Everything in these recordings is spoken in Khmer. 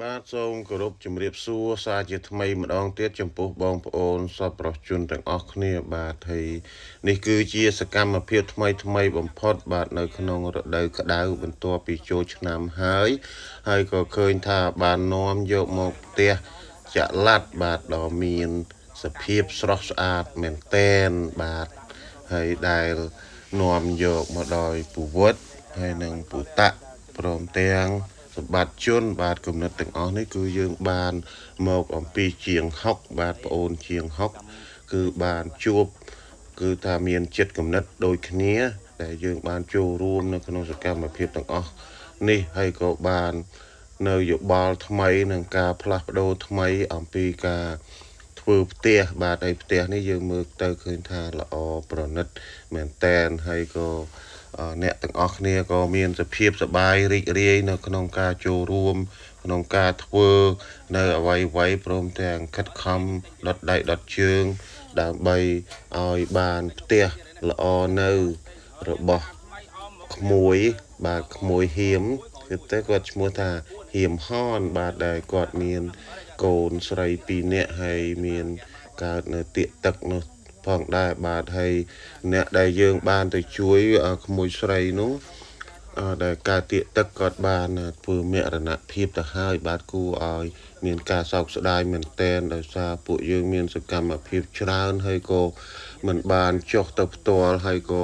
បាទសូមគោរពជំរាបសួរសាជាថ្មីម្ដងទៀតចំពោះបងប្អូនសពប្រុសជនទាំងអស់គ្នាបាទហើយនេះគឺជាសកម្មភាព ថ្មីថ្មីបំផុតបាទនៅក្នុងរដូវក្តៅបន្ទាប់ពីចូលឆ្នាំហើយ ហើយក៏ឃើញថាបាននាំយកមកផ្ទះចាក់ឡាត់បាទដ៏មានសភាពស្រស់ស្អាតមែនតែនបាទហើយដែលនាំយកមកដោយពូវត្តហើយនិងពូតៈព្រមទាំងសម្បត្តិជនបាទគំនិតទាំងអស់នេះគឺយើងបានមកអំពីជាង6បាទប្អូនជាង6គឺបានជួប គឺថាមានចិត្តគំនិតដូចគ្នា ដែលយើងបានចូលរួមនៅក្នុងសកម្មភាពទាំងអស់នេះហើយក៏បាន នៅយោបល់ថ្មីនឹងការផ្លាស់ប្ដូរថ្មីអំពីការធ្វើផ្ទះបាទហើយផ្ទះនេះយើងមើលទៅឃើញថាល្អប្រណិតមែនតែនហើយក៏អ្នកទាំងអស់គ្នាក៏មានសភាពសប្បាយរីករាយនៅក្នុងការចូលរួម ក្នុងការធ្វើ នៅអវ័យវ័យព្រមទាំងខិតខំដុតដៃដុតជើងដើម្បីឲ្យបានផ្ទះល្អនៅ របស់ក្មួយបាទក្មួយហៀមគឺតែគាត់ឈ្មោះថាហៀមហន បាទដែលគាត់មាន កូនស្រី2នាក់ហើយមានកើតនៅទៀកទឹកនោះផងដែរបាទហើយអ្នកដែលយើងបាន ទៅជួយក្មួយស្រីនោះដែលការទៀកទឹកគាត់បានធ្វើមរណភាពទៅហើយ បាទគួរឲ្យ មានការសោកស្ដាយមែនទែនដោយសារពួកយើង មាន សកម្មភាពច្រើនហើយក៏មិនបានចុះទៅផ្ទាល់ហើយក៏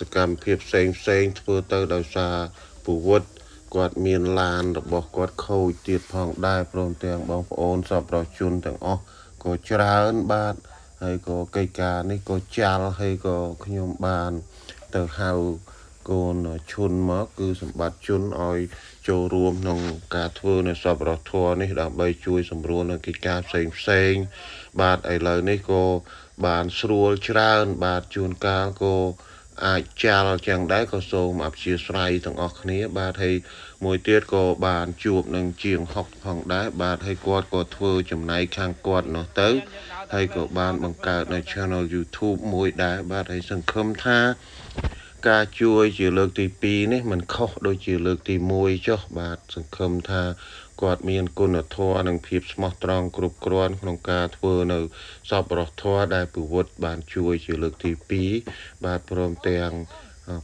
សកម្មភាពផ្សេងផ្សេងធ្វើទៅដោយសារពវត្តគាត់មានឡានរបស់គាត់ខូចទៀតផងដែរព្រមទាំង បងប្អូន សប្បុរសជន ទាំងអស់ក៏ច្រើនបាទហើយក៏កិច្ចការ នេះក៏ចាល់ហើយក៏ខ្ញុំបាន ទៅហៅកូនឈុនមក គឺសម្បត្តិជនឲ្យ ចូលរួមក្នុងការធ្វើនៅសពរធរនេះដើម្បីជួយសម្រួលនៅកិច្ចការផ្សេងផ្សេង បាទឥឡូវនេះក៏បានស្រួលច្រើន បាទជួនកាលក៏អាចចាល់យ៉ាងដែរក៏សូមអព្យាស្រ័យទាំងអស់គ្នាបាទហើយមួយទៀតក៏បានជួបនឹងជាង60ផងដែរបាទហើយគាត់ក៏ធ្វើចំណែកខាងគាត់នោះទៅហើយក៏បានបង្កើតនៅ channel YouTube មួយដែរបាទហើយសង្ឃឹមថា ការជួយជាលើកទី2នេះมันខុសដូចជាលើកទី1ចុះបាទសង្ឃឹមថាគាត់មានគុណធម៌និងភាពស្មោះត្រង់គ្រប់គ្រាន់ក្នុងការធ្វើនៅសពរស់ធម៌ដែលពវត្តបានជួយជាលើកទី2បាទព្រមទាំង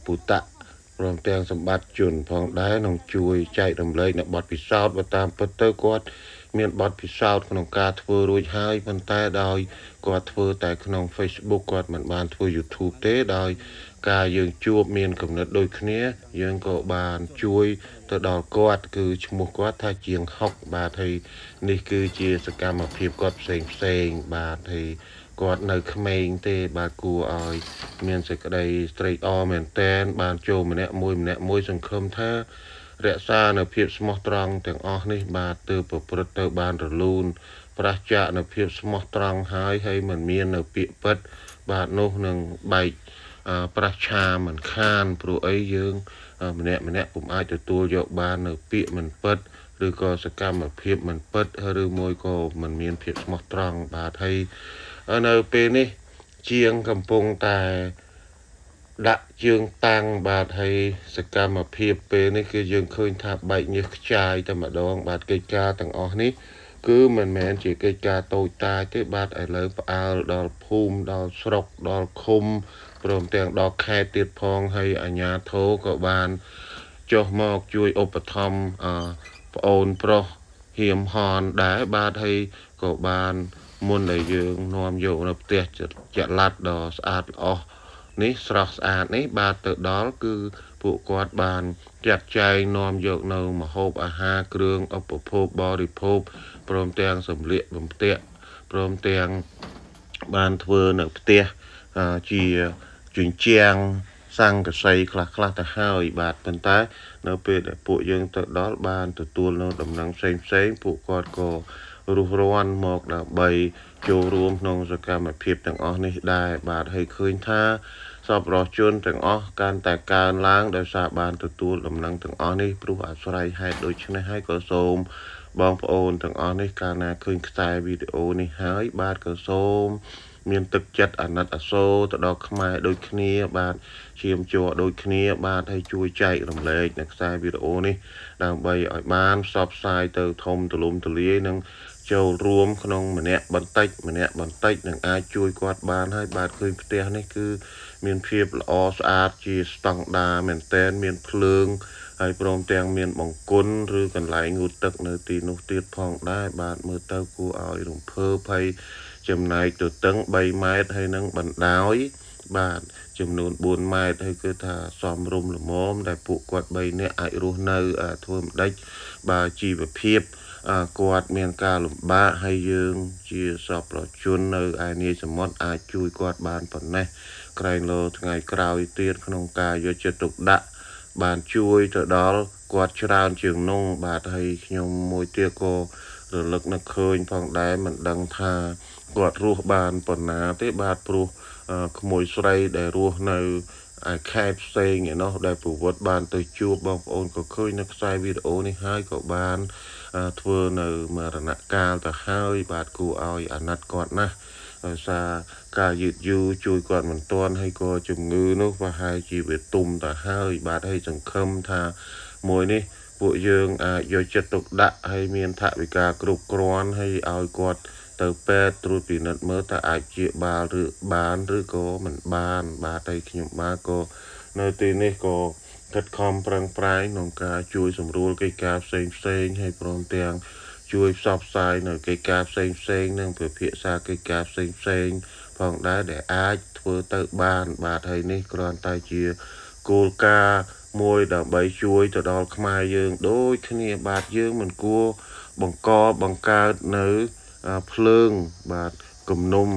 ពុតៈព្រមទាំងសម្បត្តិជនផងដែរនឹងជួយចែករំលែកនៅបទពិសោធន៍បើតាមពិតទៅគាត់មានបទពិសោធន៍ក្នុងការធ្វើរួចហើយប៉ុន្តែដោយគាត់ធ្វើតែក្នុង Facebook គាត់មិនបានធ្វើ YouTube ទេដោយការយើងជួបមានកំណត់ដូចគ្នា យើងក៏បានជួយទៅដល់គាត់គឺឈ្មោះគាត់ថាជាងហុកបាទហើយនេះគឺជាសកម្មភាពគាត់ផ្សេងផ្សេងបាទហើយគាត់នៅក្មេងទេ បាទគួរឲ្យ មានសេចក្តីត្រេកអរមែនតែនបានចូលម្នាក់មួយម្នាក់មួយ សង្ឃឹមថារក្សានៅភាពស្មោះត្រង់ទាំងអស់នេះ បាទទើបប្រព្រឹត្តទៅបានរលូន ប្រះចាកនៅភាពស្មោះត្រង់ហើយហើយមិនមាននៅពាក្យពិតបាទនោះនឹងបែកប្រះឆាមិនខានព្រោះអីយើង ម្នាក់ម្នាក់ពុំអាចទទួលយក បាននៅពាក្យមិនពិតឬក៏សកម្មភាព មិនពិតឬមួយក៏មិនមានភាពស្មោះត្រង់បាទហើយនៅពេលនេះជាងកំពុងតែដាក់ជើងតាំងបាទហើយសកម្មភាពពេលនេះគឺយើងឃើញ ថាបែកញើសខ្ចាយតែម្ដងបាទកិច្ចការទាំងអស់នេះគឺមិនមែនជាកិច្ចការតូចតាចទេបាទឥឡូវផ្អើលដល់ភូមិដល់ស្រុកដល់ឃុំព្រមទាំងដល់ខេត្តទៀតផងហើយអាជ្ញាធរក៏បានចុះមកជួយឧបត្ថម្ភប្អូនប្រុសហៀមហនដែរបាទហើយក៏បានមុនដែលយើងនាំយកនៅផ្ទះចល័តដ៏ស្អាតល្អនេះស្រស់ស្អាតនេះបាទទៅដល់គឺពួកគាត់បានចាត់ចែងនាំយកនៅម្ហូបអាហារគ្រឿងឧបភោគបរិភោគព្រមទាំងសម្លៀកបំពាក់ព្រមទាំងបានធ្វើនៅផ្ទះជាជញ្ជាំងសង្កសីខ្លះខ្លះទៅហើយបាទប៉ុន្តែនៅពេលដែលពួកយើងទៅដល់បានទទួលនៅដំណឹងផ្សេងផ្សេងពួកគាត់ក៏រុះរាន់មកដើម្បីចូលរួមក្នុងសកម្មភាពទាំងអស់នេះដែរបាទហើយឃើញថាសពរស់ជនទាំងអស់កាន់តែកើនឡើងដោយសារបានទទួលដំណឹងទាំងអស់នេះព្រោះអាស្រ័យហេតុដូច្នេះហើយក៏សូម បងប្អូនទាំងអស់នេះកាលណាឃើញខ្សែវីដេអូនេះហើយបាទក៏សូម មានទឹកចិត្តអាណិតអាសូរទៅដល់ខ្មែរដូចគ្នា បាទឈាមជ័រដូចគ្នា បាទហើយជួយចែករំលែកនៅខ្សែវីដេអូនេះ ដើម្បីឲ្យបានផ្សព្វផ្សាយទៅធំទូលំទូលាយនិងចូលរួមក្នុងម្នាក់បន្តិចម្នាក់បន្តិចនឹងអាចជួយគាត់បាន ហើយបាទឃើញផ្ទះនេះគឺមានភាពល្អស្អាតជាស្តង់ដារមែនតែនមានភ្លើងហើយព្រមទាំងមាន បង្គន់ឬកន្លែងងូតទឹក នៅទីនោះទៀតផង ដែរបាទមើលទៅគួរឲ្យរំភើបហើយចំណែកទទឹង3ម៉ែត្រហើយនឹងបណ្ដោយ បាទចំនួន4ម៉ែត្រហើយគឺថាសំរុំល្មមដែលពួកគាត់3នាក់អាចរស់នៅ ធ្វើម្ដេចបាទជីវភាពគាត់មាន ការលំបាកហើយយើង ជាសពប្រជជននៅឯនីយសមុទ្រអាចជួយគាត់ បានប៉ុណ្ណេះក្រែងលោថ្ងៃក្រោយទៀតក្នុងការយកចិត្តទុកដាក់បានជួយទៅដល់គាត់ច្រើនជាងនោះបាទហើយខ្ញុំមួយទៀតក៏រលឹកនឹកឃើញផងដែរមិនដឹងថាគាត់រស់បានប៉ុណ្ណា ទេបាទព្រោះក្មួយស្រីដែលរស់នៅឯខេត្តផ្សេងឯនោះដែលប្រវត្តិបានទៅជួបបងប្អូនក៏ឃើញនៅខ្សែវីដេអូនេះហើយក៏បានធ្វើនៅមរណកាលទៅហើយ បាទគួរឲ្យអាណិតគាត់ណាស់ដោយសារការយឺតយូរជួយគាត់មិនទាន់ហើយក៏ជំងឺ នោះប្រហែលជាវាទុំទៅហើយ បាទហើយសង្ឃឹមថាមួយនេះ ពួកយើងអាចយកចិត្តទុកដាក់ហើយមានថវិកាគ្រប់គ្រាន់ហើយឲ្យគាត់ ទៅពេទ្យត្រួតពិនិត្យមើលតើអាចជាបាលឬបានឬក៏មិនបាន បាទហើយខ្ញុំបាទក៏នៅទីនេះក៏ខិតខំប្រឹងប្រែងក្នុងការជួយសម្រួលកិច្ចការផ្សេងផ្សេងហើយព្រមទាំងជួយផ្សព្វផ្សាយនៅកិច្ចការផ្សេងផ្សេងនិងពិភាក្សាកិច្ចការផ្សេងផ្សេងផងដែរដែលអាចធ្វើទៅបានបាទហើយនេះគ្រាន់តែជាគោលការណ៍មួយដើម្បីជួយទៅដល់ខ្មែរយើងដូចគ្នាបាទយើងមិនគួរបង្កបង្កើតនៅភ្លើងបាទគំនុំ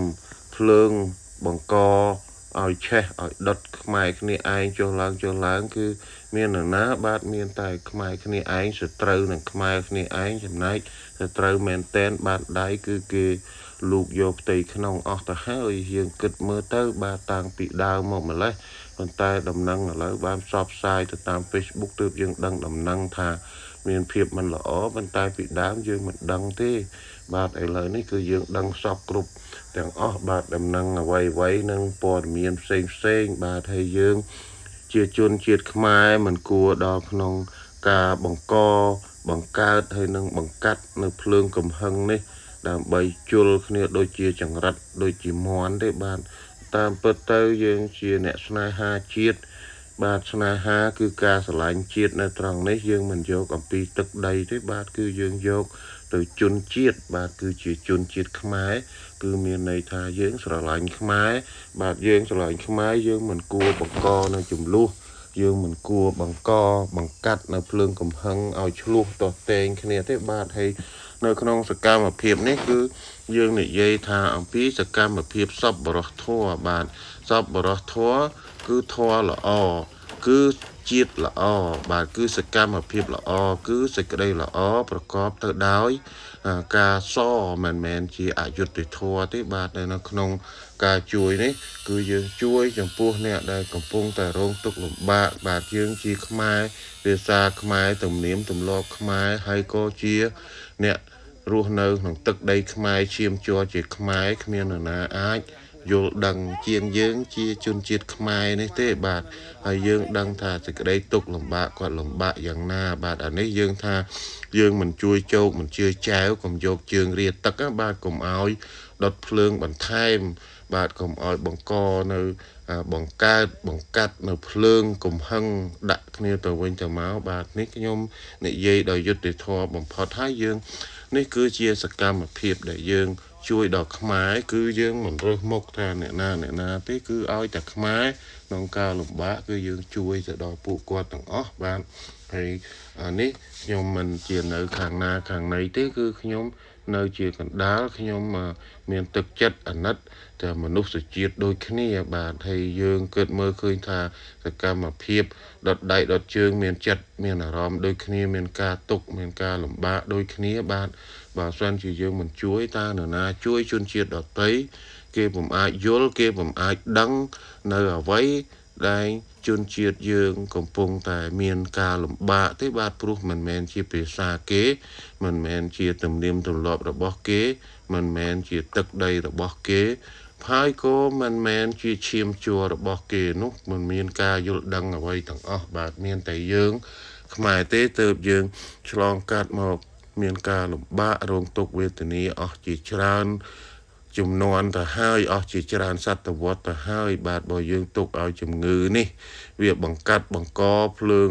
ភ្លើងបង្កឲ្យឆេះឲ្យដុតខ្មែរគ្នាឯងចុះឡើងចុះឡើង គឺមាននរណាបាទមាន តែខ្មែរគ្នាឯងសត្រូវនឹងខ្មែរគ្នាឯងចំណែកសត្រូវមែនតែន បាទដៃគឺគេលូកយកផ្ទៃក្នុង អស់ទៅហើយរៀងគិតមើលទៅ បាទតាំងពីដើមមកម្លេះប៉ុន្តែដំណឹងឥឡូវបានផ្សព្វផ្សាយទៅតាម Facebook ទើបយើងដឹងដំណឹងថា មានភាពមិនល្អប៉ុន្តែពីដើមយើងមិនដឹងទេបាទឥឡូវនេះគឺយើង ដឹងសពគ្រប់ទាំងអស់បាទដំណឹងអ្វីអ្វីនិងព័ត៌មានផ្សេងផ្សេងបាទហើយយើង ជាជនជាតិខ្មែរមិនគួរដល់ក្នុង ការបង្កបង្កើតហើយនឹងបង្កាត់នៅភ្លើងកំហឹងនេះ ដើម្បីជុលគ្នាដូចជាចង្រិត ដូចជាមន់ទេបាទតាមពិតទៅយើងជាអ្នកស្នេហាជាតិបាទស្នេហាគឺការស្រឡាញ់ជាតិនៅ ត្រង់នេះយើងមិនយកអំពីទឹកដីទេបាទគឺយើងយកទៅជនជាតិបាទគឺជាជនជាតិខ្មែរគឺមានន័យថាយើងស្រឡាញ់ខ្មែរបាទយើងស្រឡាញ់ខ្មែរយើងមិនគួរបង្កនៅចំនួនយើងមិនគួរបង្កបង្កាត់នៅភ្លើងកំហឹងឲ្យឆ្លោះតតែងគ្នាទេបាទហើយនៅក្នុងសកម្មភាពនេះគឺយើងនិយាយថាអំពីសកម្មភាពសពបរោះធัวបាទសពបរោះធัวគឺធัวល្អគឺជាតិល្អបាទគឺសកម្មភាពល្អគឺសេចក្តីល្អប្រកបទៅដោយការសមិនមែនជាអយុត្តិធម៌ទេបាទនៅក្នុង ការជួយនេះ គឺយើងជួយចំពោះអ្នក ដែលកំពុងតែរងទុក្ខលំបាកបាទយើងជាខ្មែរភាសាខ្មែរទំនៀមទម្លាប់ខ្មែរហើយក៏ជា អ្នករស់នៅក្នុងទឹកដីខ្មែរឈាមជ័រជាខ្មែរគ្មាននរណាអាចយល់ដឹងជាងយើងជាជនជាតិខ្មែរនេះទេ បាទហើយយើងដឹងថាសេចក្តីទុកលំបាកគាត់លំបាកយ៉ាងណា បាទអានេះយើងថាយើងមិនជួយជោគមិនជឿចែវកុំយកជើងរាទឹកបាទកុំឲ្យដុតភ្លើងបន្ថែមបាទកុំឲ្យបង្កនៅបង្កើតបង្កាត់ នៅភ្លើងកំហឹងដាក់គ្នាទៅវិញទៅមកបាទនេះខ្ញុំនិយាយដោយយុត្តិធម៌បំផុតហើយយើង នេះគឺជាសកម្មភាពដែលយើងជួយដល់ខ្មែរគឺយើងមិនរើសមុខថាអ្នកណាអ្នកណា ទេគឺឲ្យតែខ្មែរក្នុងការលំបាកគឺយើងជួយទៅដល់ពួកគាត់ទាំងអស់បាទហើយនេះខ្ញុំមិនជានៅខាងណាខាងណីទេគឺខ្ញុំនៅជាកណ្ដាលខ្ញុំមានទឹកចិត្តអាណិតតែមនុស្សជាតិដូចគ្នាបាទហើយយើងគិតមើលឃើញថាសកម្មភាពដុតដៃដុតជើង មានចិត្តមានអារម្មណ៍ដូចគ្នាមានការទុក មានការលំបាកដូចគ្នាបាទបើសិនជាយើងមិនជួយតើនរណា ជួយជនជាតិដទៃគេពុំអាចយល់គេពុំអាចដឹងនៅអ្វីដែលជនជាតិយើងកំពុងតែមានការលំបាកទេបាទព្រោះមិនមែនជាភាសាគេ មិនមែនជា ទំនៀមទម្លាប់របស់គេ មិនមែនជាទឹកដីរបស់គេ ហើយក៏មិនមែនជាឈាមជ័ររបស់គេនោះមិនមានការយល់ដឹងអ្វីទាំងអស់បាទមានតែយើង ខ្មែរទេទើបយើង ឆ្លងកាត់មកមានការលំបាករងទុក្ខវេទនាអស់ជាច្រើនចំនួនទៅហើយអស់ជាច្រើនសតវត្សទៅហើយបាទបើយើងទុកឲ្យជំងឺនេះ វាបង្កាត់បង្កភ្លើង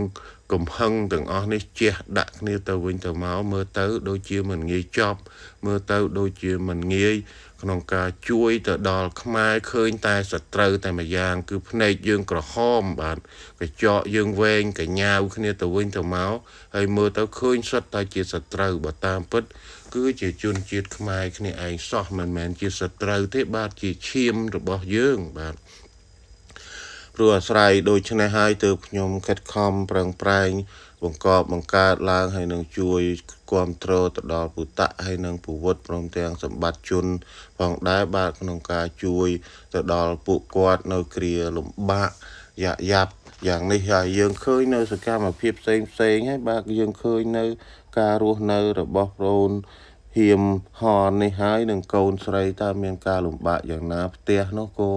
កំហឹងទាំងអស់នេះជះដាក់គ្នាទៅវិញទៅមកមើលទៅ ដូចជាមិនងាយចប់ មើលទៅដូចជាមិនងាយក្នុងការជួយទៅដល់ខ្មែរឃើញតែសត្រូវតែម្យ៉ាងគឺភ្នែកយើងក្រហមបាទកញ្ចក់យើងវែងកញ្ញាវគ្នាទៅវិញទៅមកហើយមើលទៅឃើញសុទ្ធតែជាសត្រូវបើតាមពិតគឺជាជនជាតិខ្មែរគ្នាឯងសោះមិនមែនជាសត្រូវទេបាទជាឈាមរបស់យើងបាទព្រោះអាស្រ័យដូច្នេះហើយទើបខ្ញុំខិតខំប្រឹងប្រែងបង្កប់បង្កើតឡើងហើយនឹងជួយគ្រប់គ្រងទៅដល់ពុតៈហើយនឹងពវត្តព្រមទាំងសម្បត្តិជនផងដែរបាទក្នុងការជួយទៅដល់ពួកគាត់នៅគ្រាលំបាកយ៉ាយ៉ាប់យ៉ាងនេះហើយយើងឃើញនៅសកម្មភាពផ្សេងផ្សេងហើយបាទយើងឃើញនៅការរស់នៅ របស់ប្រូនហៀមហននេះហើយនឹងកូនស្រីតើមានការលំបាកយ៉ាងណាផ្ទះនោះគោ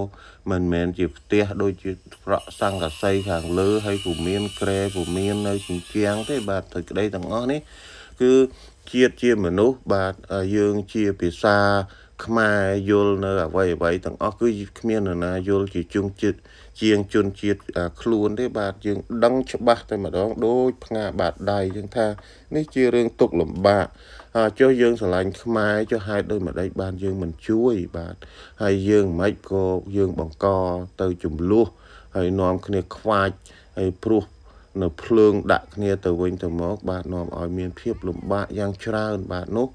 មិនមែនជាផ្ទះ ដូចជាប្រក់សង្កសីខាងលើហើយពុំមានក្រែពុំមាននៅជញ្ជាំងទេ បាទទៅក្តីទាំងអស់នេះគឺជាតិជាមនុស្សបាទយើងជាភាសាខ្មែរយល់នៅអ្វីអ្វីទាំងអស់គឺគ្មាននរណាយល់ជាជុំជាតិជាងជនជាតិខ្លួនទេបាទយើងដឹងច្បាស់តែម្ដងដូចផ្ងាបាតដៃយើងថានេះជារឿងទុកលំបាកចុះយើងស្រឡាញ់ខ្មែរចុះហេតុដូចម្ដេចបាន យើងមិនជួយបាទហើយយើងមិនក៏យើងបង្កទៅចំនួនហើយនាំគ្នាខ្វាចហើយព្រោះនៅភ្លើងដាក់គ្នាទៅវិញទៅមក បាទនាំឲ្យមានភាពលំបាកយ៉ាងច្រើនបាទនោះ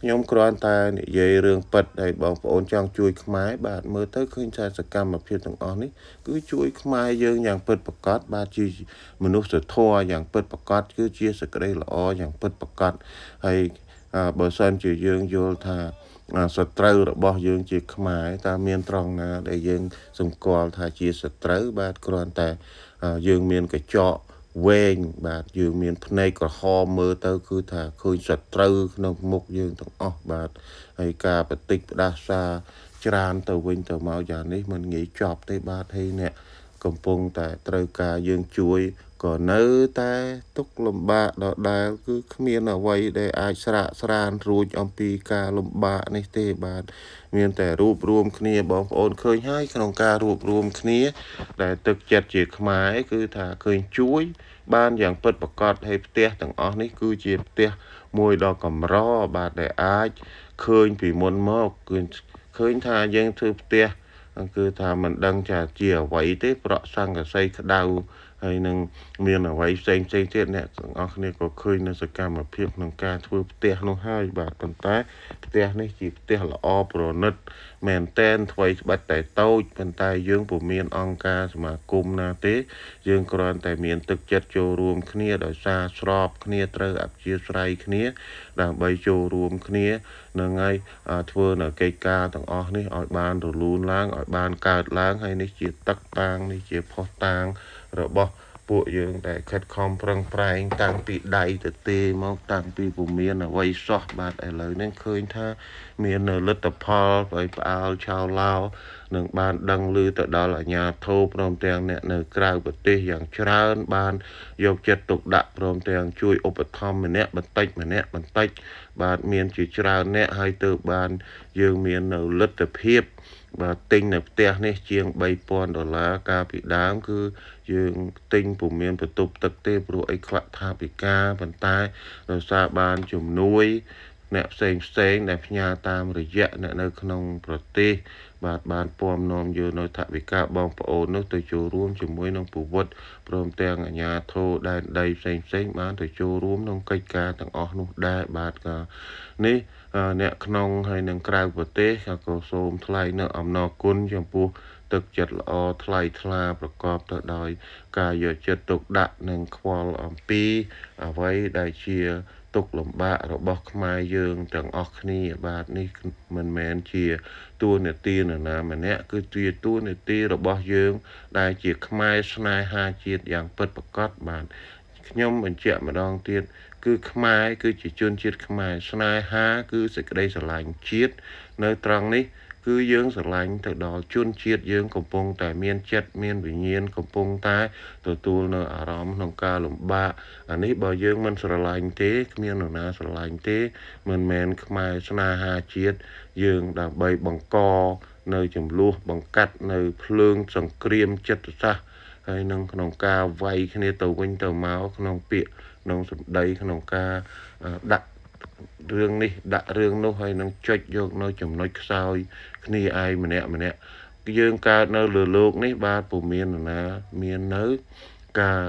ខ្ញុំគ្រាន់តែនិយាយរឿងប៉ិតហើយបងប្អូនចង់ជួយខ្មែរបាទមើលទៅឃើញថាសកម្មភាពទាំងអស់នេះគឺជួយខ្មែរយើងយ៉ាងពិតប្រាកដបាទជាមនុស្សធម៌យ៉ាងពិតប្រាកដគឺជាសក្តិល្អយ៉ាងពិតប្រាកដហើយបើសិនជាយើងយល់ថាសត្រូវរបស់យើងជាខ្មែរតើមានត្រង់ណាដែលយើងសង្កល់ថាជាសត្រូវបាទគ្រាន់តែយើងមានកញ្ចក់វែងបាទយើងមានភ្នែកក្រហមមើលទៅគឺថាឃើញសត្រូវក្នុងមុខយើងទាំងអស់បាទហើយការបតិចផ្ដាសាច្រានទៅវិញទៅមកយ៉ាងនេះមិនងាយចប់ទេ បាទហើយអ្នកកំពុងតែត្រូវការយើងជួយក៏នៅតែទុកលំបាកដដែលគឺគ្មានអ្វីដែលអាចស្រាកស្រានរួចអំពីការលំបាកនេះទេបាទមាន តែរួបរวมគ្នាបងប្អូនឃើញហើយក្នុងការរួបរวมគ្នា ដែលទឹកចិត្តជា ខ្មែរគឺថាឃើញជួយ បានយ៉ាងពិតប្រាកដហើយផ្ទះទាំងអស់នេះគឺជាផ្ទះមួយដ៏កម្របាទដែលអាចឃើញពីមុនមកគឺឃើញថាយើងធ្វើផ្ទះគឺថាមិនដឹងចាជាអ្វីទេ ប្រក់សង្កសីក្តៅហើយនឹងមានអ្វីផ្សេងផ្សេងទៀតអ្នកទាំងអស់គ្នាក៏ឃើញនៅសកម្មភាពក្នុងការធ្វើផ្ទះនោះហើយបាទប៉ុន្តែផ្ទះនេះជាផ្ទះល្អប្រណិត មែនតែនថ្មីស្បាច់តែតូចប៉ុន្តែយើងពុំមានអង្គការសមាគមណាទេ យើងគ្រាន់តែមានទឹកចិត្តចូលរួម គ្នាដោយសារស្របគ្នាត្រូវអព្យាស្រ័យគ្នា ដើម្បីចូលរួមគ្នានឹងឲ្យធ្វើនៅកិច្ចការទាំងអស់នេះឲ្យបាន រលូនឡើងឲ្យបានកើតឡើងហើយនេះជាទឹកតាងនេះជាផុសតាងរបស់ពួកយើង ដែលខិតខំប្រឹងប្រែងតាំងពីដៃទៅទេមកតាំងពីពុំមានអ្វីសោះបាទឥឡូវនេះឃើញថាមានលទ្ធផលបើផ្អើលឆោឡោនឹងបានដឹងឮទៅដល់អាជ្ញាធរព្រមទាំងអ្នកនៅក្រៅប្រទេសយ៉ាងច្រើនបាន យកចិត្តទុកដាក់ព្រមទាំងជួយឧបត្ថម្ភម្នាក់បន្តិចម្នាក់បន្តិច បាទមាន ជាច្រើនអ្នកហើយទៅបាន យើងមាននៅលទ្ធភាពបាទទិញនៅផ្ទះនេះ ជាង3000ដុល្លារកាលពីដើមគឺយើងទិញពុំមានបន្ទប់ទឹកទេព្រោះអីខ្វះថាពិការប៉ុន្តែដោយសារបានជំនួយអ្នកផ្សេងផ្សេងដែលផ្ញើតាមរយៈអ្នកនៅ ក្នុងប្រទេសបាទបានពំនាំយើងនៅថវិកាបងប្អូននោះទៅចូលរួមជាមួយនឹងពវត្តព្រមទាំងអាជ្ញាធរដែនដីផ្សេងផ្សេងបាន ទៅចូលរួមក្នុងកិច្ចការទាំងអស់នោះដែរបាទក៏នេះអ្នកក្នុងហើយនិងក្រៅប្រទេសក៏សូមថ្លែងនៅអំណរគុណចំពោះទឹកចិត្តល្អថ្លៃថ្លាប្រកបទៅដោយការយកចិត្តទុកដាក់និងខ្វល់អំពីអ្វីដែលជាទុកលំបាករបស់ខ្មែរយើងទាំងអស់គ្នា បាទនេះមិនមែនជាទួលនេតិនរណាម្នាក់គឺជាទួលនេតិរបស់យើង ដែលជាខ្មែរស្នេហាជាតិយ៉ាងពិតប្រាកដបាទខ្ញុំបញ្ជាក់ម្ដងទៀតគឺខ្មែរគឺជាជនជាតិខ្មែរស្នេហាគឺសេចក្តីស្រឡាញ់ជាតិនៅត្រង់នេះគឺយើងស្រឡាញ់ទៅដល់ជនជាតិយើងកំពុងតែមានចិត្តមានវិញ្ញាណកំពុងតែទទួលនៅអារម្មណ៍ក្នុងការលំបាកអានេះបើយើងមិនស្រឡាញ់ទេ គ្មាននរណាស្រឡាញ់ទេមិនមែនខ្មែរស្នេហាជាតិយើងដើម្បីបង្កនៅចំនួនបង្កាត់នៅភ្លើងសង្គ្រាមចិត្តសាស្ត្រហើយនឹងក្នុងការវាយគ្នា ទៅវិញទៅមកក្នុងពាក្យក្នុងសម្ដីក្នុងការដាក់រឿងនេះដាក់រឿងនោះហើយនឹងចុចយកនៅ ចំណុចខ្សោយ គ្នាឯងម្នាក់ម្នាក់យើងកើតនៅលើโลกនេះ បាទពុំមាននរណាមាននៅ ការ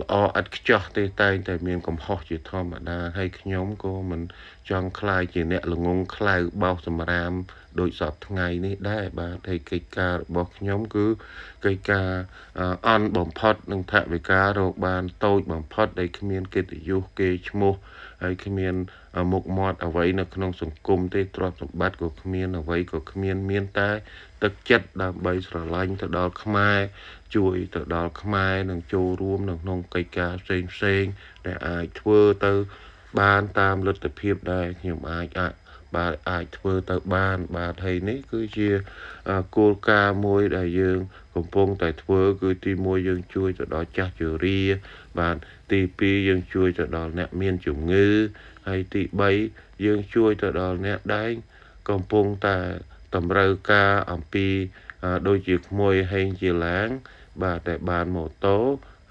ល្អឥតខ្ចោះទេតែងតែមានកំហុសជាធម្មតាហើយខ្ញុំក៏មិនចង់ខ្លាយជាអ្នកល្ងងខ្លៅបោសសម្រាមដោយសពថ្ងៃនេះ ដែរបាទហើយកិច្ចការរបស់ខ្ញុំគឺកិច្ចការអន់បំផុតនិងថវិការោគបានតូចបំផុតដែលគ្មានកិត្តិយសគេឈ្មោះហើយគ្មានមុខមាត់អ្វីនៅក្នុងសង្គមទេទ្រព្យសម្បត្តិក៏គ្មានអ្វីក៏គ្មានមានតែ ទឹកចិត្តដើម្បីស្រឡាញ់ទៅដល់ខ្មែរជួយទៅដល់ខ្មែរនិង ចូលរួមនៅក្នុងកិច្ចការផ្សេងផ្សេង ដែលអាចធ្វើទៅ បានតាមលទ្ធភាពដែលខ្ញុំអាចបាទអាចធ្វើទៅបាន បាទហើយនេះគឺជាគោលការណ៍មួយដែលយើង កំពុងតែធ្វើ គឺទីមួយយើង ជួយទៅដល់ចាស់ជរាបាទទី2យើងជួយទៅដល់អ្នកមានជំងឺហើយទី3យើងជួយទៅដល់អ្នកដែលកំពុងតែតម្រូវការអំពីដូចជាក្មួយហេងជាឡាងបាទតែបានម៉ូតូ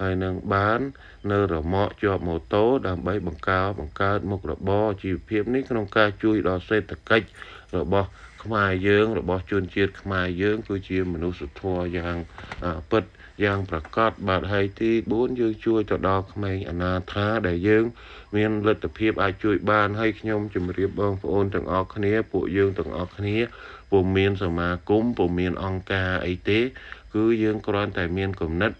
ហើយនឹងបាននៅរមាក់ជាប់ម៉ូតូដើម្បីបង្កើបង្កើតមុខរបរជីវភាពនេះក្នុងការជួយដល់សេដ្ឋកិច្ចរបស់ខ្មែរយើងរបស់ជនជាតិខ្មែរយើងគឺជាមនុស្សធម៌យ៉ាងពិតយ៉ាងប្រកបបាទហើយទី4យើងជួយទៅដល់ក្មេងអនាថាដែលយើង មានលទ្ធភាពអាចជួយបានហើយខ្ញុំជម្រាបបងប្អូនទាំងអស់គ្នា ពួកយើងទាំងអស់គ្នាពុំមានសមាគមពុំមានអង្គការអីទេ គឺយើងគ្រាន់តែមានគំនិត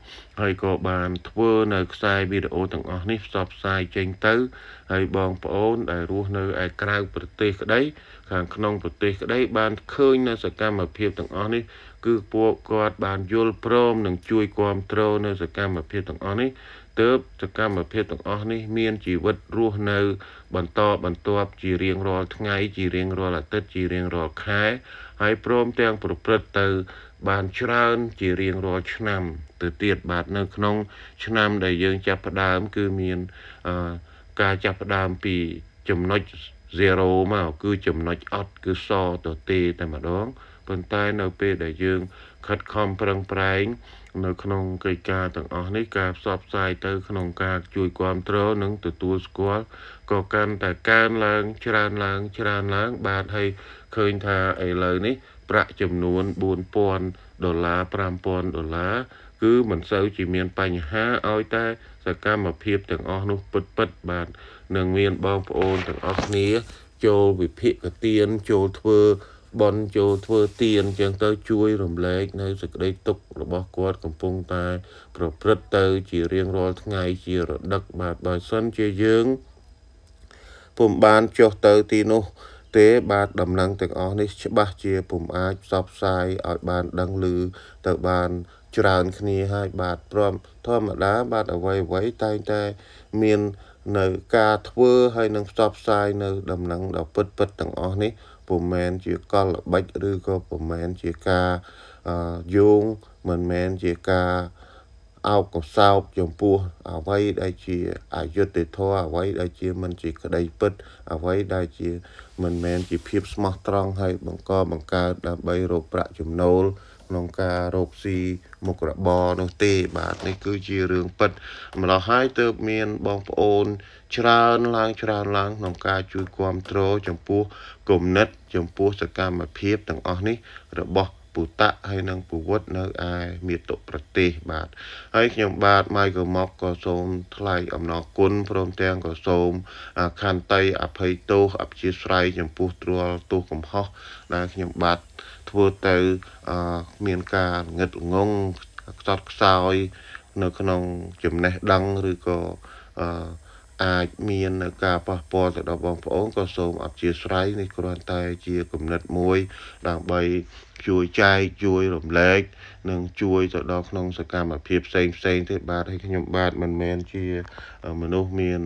ហើយក៏បានធ្វើ នៅខ្សែវីដេអូទាំងអស់នេះផ្សព្វផ្សាយចេញទៅហើយបងប្អូនដែលរស់នៅឯក្រៅប្រទេសក្តីខាងក្នុងប្រទេសក្តី បានឃើញនៅ សកម្មភាពទាំងអស់នេះគឺពួកគាត់បានយល់ព្រមនិងជួយគ្រប់គ្រងនៅសកម្មភាពទាំងអស់នេះទើបសកម្មភាពទាំងអស់នេះមានជីវិតរស់នៅ បន្តបន្ទាប់ជារៀងរាល់ថ្ងៃ ជារៀងរាល់អាទិត្យជារៀងរាល់ខែហើយព្រមទាំងប្រព្រឹត្តទៅ បានច្រើន ជារៀងរាល់ឆ្នាំ ទៅទៀតបាទនៅ ក្នុង ឆ្នាំដែលយើងចាប់ផ្ដើមគឺមានការចាប់ផ្ដើមពីចំណុច0មកគឺចំណុចអត់គឺសទៅទេតែម្ដងប៉ុន្តែនៅពេលដែលយើង ខិតខំប្រឹងប្រែង នៅក្នុងកិច្ចការទាំងអស់នេះការផ្សព្វផ្សាយទៅក្នុងការ ជួយគ្រប់គ្រងនិងទទួលស្គាល់ក៏កាន់តែកើនឡើងច្រើនឡើងច្រើនឡើងបាទហើយឃើញថាឥឡូវនេះប្រាក់ចំនួន4000ដុល្លារ5000ដុល្លារគឺមិនសូវជាមានបញ្ហាឲ្យតែ សកម្មភាពទាំងអស់នោះពិតពិតបាទនឹងមានបងប្អូនទាំងអស់គ្នា ចូលវិភាគទានចូលធ្វើបន់ចូលធ្វើទានចឹងទៅជួយរំលែកនៅសេចក្តីទុក្ខរបស់គាត់កំពុងតែ ប្រព្រឹត្តទៅជារៀងរាល់ថ្ងៃជារដឹកបាទដោយសិនជាយើងពុំបានចុះទៅទីនោះ ទេបាទដំណឹងទាំងអស់នេះច្បាស់ជាពុំអាចផ្សព្វផ្សាយឲ្យបានដឹងឮទៅបានច្រើនគ្នាហើយបាទព្រមធម្មតា បាទអ្វីអ្វីតែងតែមាននៅ ការធ្វើហើយនឹងផ្សព្វផ្សាយនៅដំណឹងដ៏ពិតពិតទាំងអស់នេះពុំមែនជាកលល្បិចឬក៏ពុំមែនជាការយោងមិនមែនជាការអោបកសោបចំពោះអ្វីដែលជា អយុត្តិធម៌អ្វីដែលជាមិនជាក្តីពិតអ្វីដែលជា មិនមែនជាភាពស្មោះត្រង់ហើយបង្កបង្កើតដើម្បីរកប្រាក់ចំណូលក្នុងការរកស៊ីមុខរបរនោះទេ បាទនេះគឺជារឿងពិតម្ល៉េះហើយទើប មានបងប្អូនច្រើនឡើងច្រើនឡើងក្នុងការជួយគ្រប់គ្រងចំពោះគុណិតចំពោះសកម្មភាពទាំងអស់នេះរបស់ពុតៈហើយនិងពវត្តនៅឯមាតុប្រទេសបាទហើយខ្ញុំបាទម៉ៃកម៉ុកក៏សូម ថ្លែងអំណរគុណព្រមទាំងក៏សូមខន្តីអភ័យទោសអព្យាស្រ័យចំពោះទ្រលទោសកំហុសដែលខ្ញុំបាទធ្វើទៅមានការងឹតងងខ្សត់ខ្សោយនៅក្នុងចំណេះដឹងឬក៏អឺអាចមានការប៉ះពាល់ទៅដល់បងប្អូនក៏សូមអធិស្ឋាននេះគ្រាន់តែ ជាគំនិតមួយ ដើម្បីជួយចែកជួយរំលែកនិងជួយទៅដល់ក្នុងសកម្មភាពផ្សេងផ្សេងទេបាទហើយខ្ញុំបាទមិនមែនជាមនុស្សមាន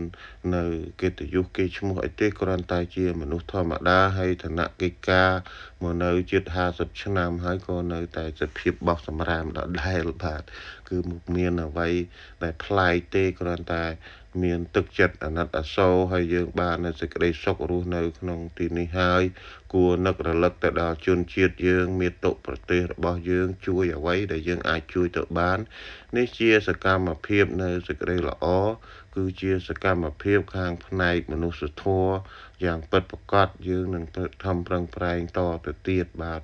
នៅកិត្តិយសគេឈ្មោះអីទេគ្រាន់តែជា មនុស្សធម្មតាហើយឋានៈកិច្ចការមកនៅជិត50ឆ្នាំហើយក៏នៅតែសភាពបោះសម្រាមដដែលបាទគឺមិនមានអ្វីដែលប្លែកទេគ្រាន់តែមានទឹកចិត្តអាណិតអាសូរហើយយើងបាននូវសេចក្តីសុខរស់នៅក្នុង ទីនេះហើយគួរនឹករលឹកទៅដល់ជនជាតិយើង មាតុប្រទេសរបស់យើងជួយអ្វីដែលយើងអាចជួយទៅបាន នេះជាសកម្មភាពនៅសេចក្តីល្អគឺជាសកម្មភាពខាងផ្នែកមនុស្សធម៌យ៉ាងពិតប្រាកដយើងនឹងធ្វើំប្រឹងប្រែងតទៅទៀតបាទ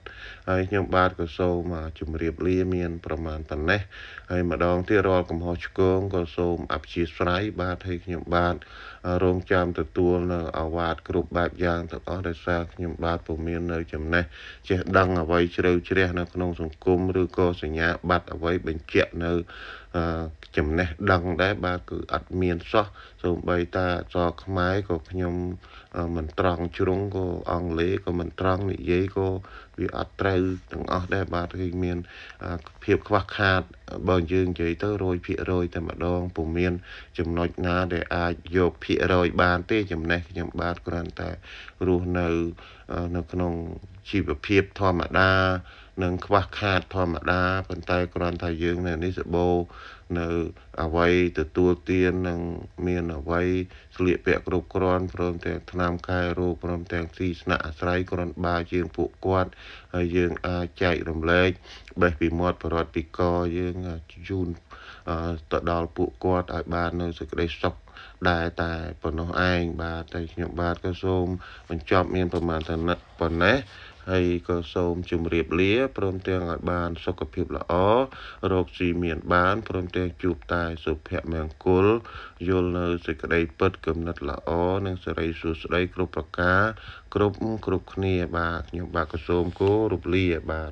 ហើយខ្ញុំបាទក៏សូមជម្រាបលាមានប្រមាណប៉ុណ្ណេះហើយម្ដងទៀតរាល់កំហុសឆ្គងក៏សូមអព្យាស្រ័យបាទហើយខ្ញុំបាទរងចាំទទួលនៅអាវាត គ្រប់បែបយ៉ាងទាំងអស់ដោយសារខ្ញុំបាទពុំមាននៅចំណេះចេះដឹងអ្វីជ្រៅជ្រះនៅ ក្នុងសង្គមឬក៏សញ្ញាបត្រអ្វីបញ្ជាក់នៅចំណេះដឹងដែរបាទគឺអត់មានសោះសូម្បីតាអក្សរខ្មែរក៏ខ្ញុំមិនត្រង់ជ្រុងក៏អង់គ្លេសក៏មិនត្រង់និយាយក៏វាអត់ត្រូវទាំងអស់ដែរបាទគឺមានភាពខ្វះខាតបើយើងនិយាយទៅ100%តែម្ដងពុំមាន ចំណុចណា ដែលអាចយកភាគរយ បាន ទេចំណេះខ្ញុំបាទគ្រាន់តែរស់នៅ នៅក្នុងជីវភាពធម្មតានឹងខ្វះខាតធម្មតាប៉ុន្តែគ្រាន់តែយើងនៅនេះសបោនៅអវ័យទទួលទាននិងមានអវ័យស្លៀកពាក់គ្រប់គ្រាន់ព្រមទាំងថ្នាំកែរោគព្រមទាំងទីស្នាក់អាស្រ័យគ្រាន់បើជាងពួកគាត់ហើយយើងអាចចែករំលែកបេះពីមាត់បរតពីកយើងជូនទៅដល់ពួកគាត់ឲ្យបាននៅសេចក្តីសុខដែរតែប៉ុណ្ណោះឯងបាទតែខ្ញុំបាទក៏សូមបញ្ចប់មានប្រមាណប៉ុណ្ណេះហើយក៏សូមជម្រាបលាព្រមទាំងឲ្យបាន សុខភាពល្អរោគស៊ីមាន បានព្រមទាំងជួបតែសុភមង្គលយល់នៅសេចក្តីពិតគំនិតល្អនិងសេរីសួស្តីគ្រប់ប្រការគ្រប់គ្រប់គ្នាបាទខ្ញុំបាទក៏សូមគោរពលាបាទ